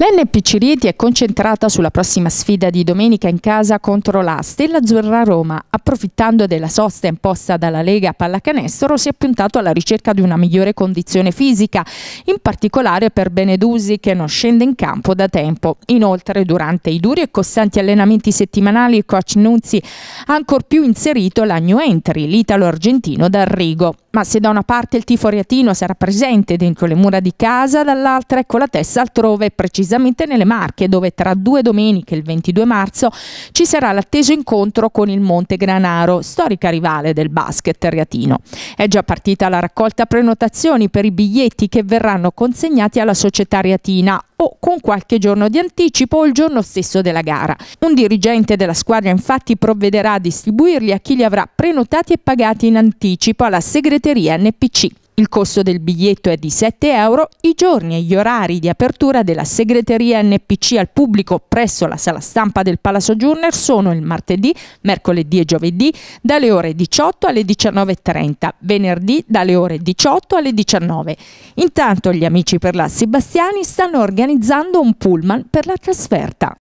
L'NPC Rieti è concentrata sulla prossima sfida di domenica in casa contro la Stella Azzurra Roma. Approfittando della sosta imposta dalla Lega Pallacanestro, si è puntato alla ricerca di una migliore condizione fisica, in particolare per Benedusi che non scende in campo da tempo. Inoltre, durante i duri e costanti allenamenti settimanali, coach Nunzi ha ancor più inserito la new entry, l'italo-argentino d'Arrigo. Ma se da una parte il tifo reatino sarà presente dentro le mura di casa, dall'altra è con ecco la testa altrove, precisamente nelle Marche, dove tra due domeniche, il 22 marzo, ci sarà l'atteso incontro con il Monte Granaro, storica rivale del basket reatino. È già partita la raccolta prenotazioni per i biglietti che verranno consegnati alla società reatina, o con qualche giorno di anticipo o il giorno stesso della gara. Un dirigente della squadra infatti provvederà a distribuirli a chi li avrà prenotati e pagati in anticipo alla segreteria NPC. Il costo del biglietto è di 7 euro, i giorni e gli orari di apertura della segreteria NPC al pubblico presso la sala stampa del Palazzo Junior sono il martedì, mercoledì e giovedì dalle ore 18 alle 19.30, venerdì dalle ore 18 alle 19. Intanto gli amici per la Sebastiani stanno organizzando un pullman per la trasferta.